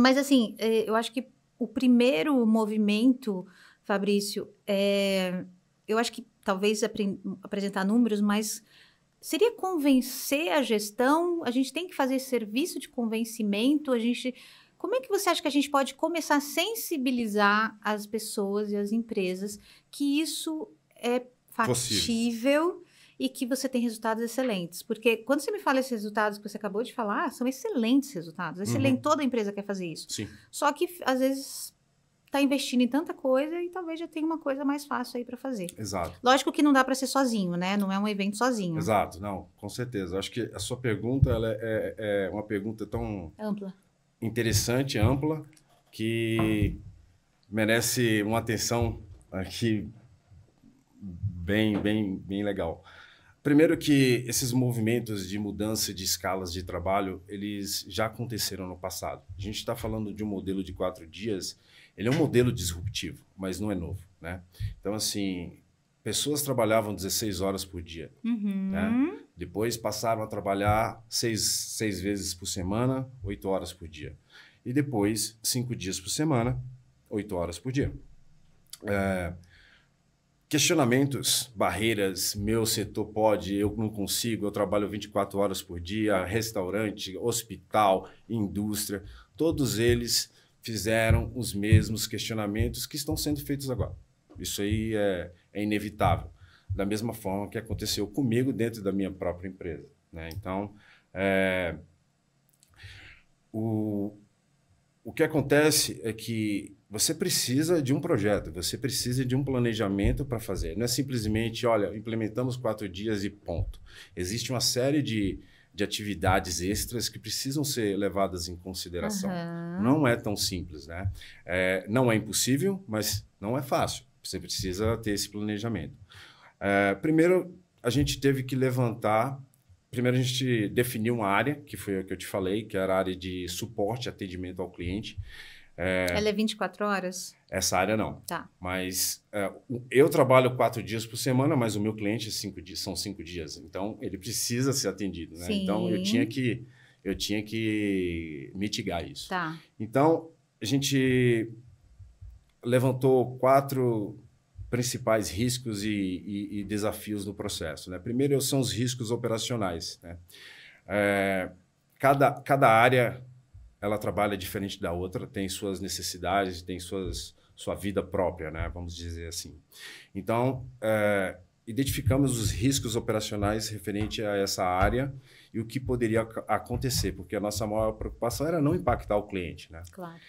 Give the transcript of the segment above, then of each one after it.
Mas assim, é, eu acho que o primeiro movimento, Fabrício, é, eu acho que talvez apresentar números, mas seria convencer a gestão. A gente tem que fazer esse serviço de convencimento. A gente, como é que você acha que a gente pode começar a sensibilizar as pessoas e as empresas que isso é factível? Possível e que você tem resultados excelentes. Porque quando você me fala esses resultados que você acabou de falar, são excelentes resultados. Excelente, uhum. toda empresa quer fazer isso. Sim. Só que às vezes está investindo em tanta coisa e talvez já tenha uma coisa mais fácil aí para fazer. Exato. Lógico que não dá para ser sozinho, né? Não é um evento sozinho. Exato, não, com certeza. Acho que a sua pergunta ela é, é, é uma pergunta tão ampla, interessante, ampla, que merece uma atenção aqui bem, bem, bem legal. Primeiro que esses movimentos de mudança de escalas de trabalho, eles já aconteceram no passado. A gente está falando de um modelo de quatro dias, ele é um modelo disruptivo, mas não é novo, né? Então, assim, pessoas trabalhavam 16 horas por dia, uhum. né? Depois passaram a trabalhar seis, seis vezes por semana, oito horas por dia. E depois, cinco dias por semana, oito horas por dia. É, Questionamentos, barreiras, meu setor pode, eu não consigo, eu trabalho 24 horas por dia, restaurante, hospital, indústria, todos eles fizeram os mesmos questionamentos que estão sendo feitos agora. Isso aí é, é inevitável, da mesma forma que aconteceu comigo dentro da minha própria empresa. Né? Então, é, o, o que acontece é que você precisa de um projeto, você precisa de um planejamento para fazer. Não é simplesmente, olha, implementamos quatro dias e ponto. Existe uma série de, de atividades extras que precisam ser levadas em consideração. Uhum. Não é tão simples, né? É, não é impossível, mas não é fácil. Você precisa ter esse planejamento. É, primeiro, a gente teve que levantar Primeiro, a gente definiu uma área, que foi a que eu te falei, que era a área de suporte, atendimento ao cliente. É... Ela é 24 horas? Essa área não. Tá. Mas é, eu trabalho quatro dias por semana, mas o meu cliente é cinco dias, são cinco dias. Então, ele precisa ser atendido. Né? Então, eu tinha, que, eu tinha que mitigar isso. Tá. Então, a gente levantou quatro principais riscos e, e, e desafios do processo. Né? Primeiro são os riscos operacionais. Né? É, cada, cada área ela trabalha diferente da outra, tem suas necessidades, tem suas, sua vida própria, né? vamos dizer assim. Então, é, identificamos os riscos operacionais referente a essa área e o que poderia acontecer, porque a nossa maior preocupação era não impactar o cliente. Né? Claro.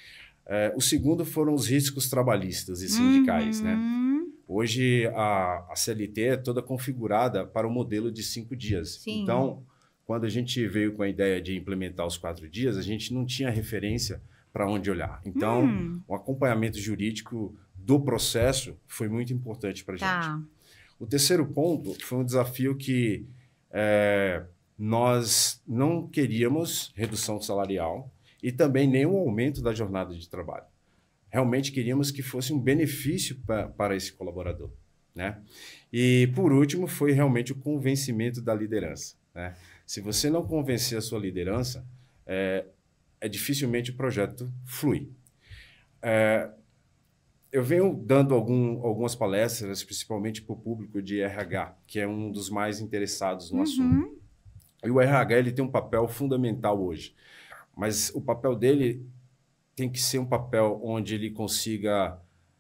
É, o segundo foram os riscos trabalhistas e sindicais, né? uhum. né? Hoje a, a CLT é toda configurada para o modelo de cinco dias. Sim. Então, quando a gente veio com a ideia de implementar os quatro dias, a gente não tinha referência para onde olhar. Então, hum. o acompanhamento jurídico do processo foi muito importante para a tá. gente. O terceiro ponto foi um desafio que é, nós não queríamos redução salarial e também nenhum aumento da jornada de trabalho realmente queríamos que fosse um benefício pra, para esse colaborador. Né? E por último, foi realmente o convencimento da liderança. Né? Se você não convencer a sua liderança, é, é dificilmente o projeto flui. É, eu venho dando algum, algumas palestras, principalmente para o público de RH, que é um dos mais interessados no uhum. assunto. E o RH ele tem um papel fundamental hoje, mas o papel dele tem que ser um papel onde ele consiga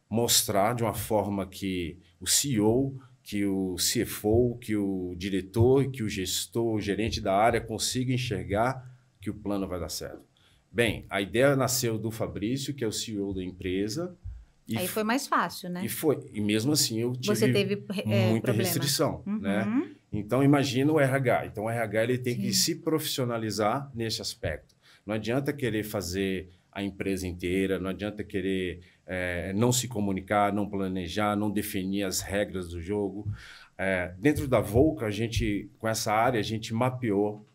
mostrar de uma forma que o CEO, que o CFO, que o diretor, que o gestor, o gerente da área consiga enxergar que o plano vai dar certo. Bem, a ideia nasceu do Fabrício, que é o CEO da empresa. E Aí foi mais fácil, né? E foi. E mesmo assim eu tive Você teve, é, muita problema. restrição, né? uhum. né? Então imagina o RH. Então o RH ele tem Sim. que se profissionalizar nesse aspecto. Não adianta querer fazer a empresa inteira, não adianta querer é, não se comunicar, não planejar, não definir as regras do jogo. É, dentro da Volca, a gente, com essa área, a gente mapeou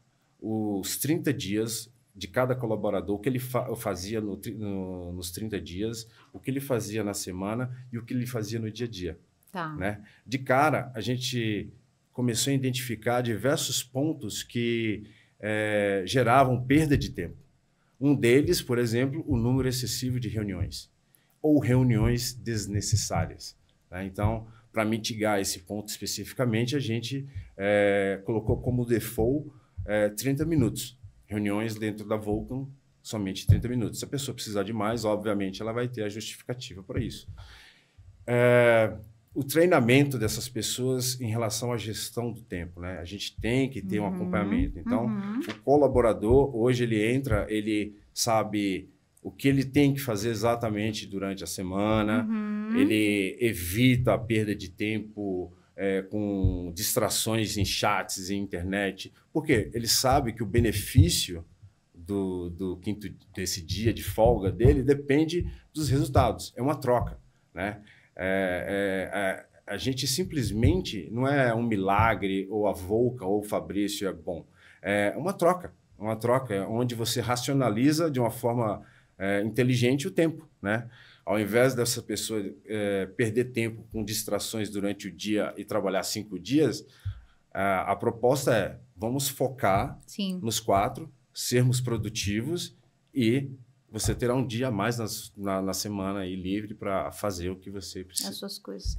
os 30 dias de cada colaborador, o que ele fa fazia no, no, nos 30 dias, o que ele fazia na semana e o que ele fazia no dia a dia. Tá. Né? De cara, a gente começou a identificar diversos pontos que é, geravam perda de tempo. Um deles, por exemplo, o número excessivo de reuniões ou reuniões desnecessárias. Né? Então, para mitigar esse ponto especificamente, a gente é, colocou como default é, eh, 30 minutos. Reuniões dentro da Vulcan, somente 30 minutos. Se a pessoa precisar de mais, obviamente, ela vai ter a justificativa para isso. É, o treinamento dessas pessoas em relação à gestão do tempo, né? A gente tem que ter uhum, um acompanhamento. Então, uhum. o colaborador hoje ele entra, ele sabe o que ele tem que fazer exatamente durante a semana, uhum. ele evita a perda de tempo é, com distrações em chats, em internet, porque ele sabe que o benefício do, do quinto desse dia de folga dele depende dos resultados. É uma troca, né? É, é, é, a gente simplesmente não é um milagre, ou a Volca, ou o Fabrício é bom. É uma troca. Uma troca é onde você racionaliza de uma forma é, inteligente o tempo, né? Ao invés dessa pessoa perder tempo com distrações durante o dia e trabalhar cinco dias, a, a proposta é vamos focar Sim. nos quatro, sermos produtivos e você terá um dia a mais nas, na, na semana aí livre para fazer o que você precisa. As suas coisas.